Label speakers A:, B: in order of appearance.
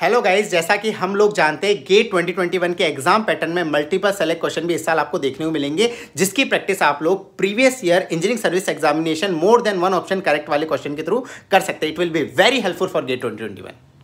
A: hello guys जैसा कि हम लोग जानते हैं गेट 2021 के एग्जाम पैटर्न में मल्टीपल सेलेक्ट क्वेश्चन भी इस साल आपको देखने को मिलेंगे जिसकी प्रैक्टिस आप लोग previous year engineering service examination more than one option correct वाले क्वेश्चन के थ्रू कर सकते हैं it will be very helpful for GATE 2021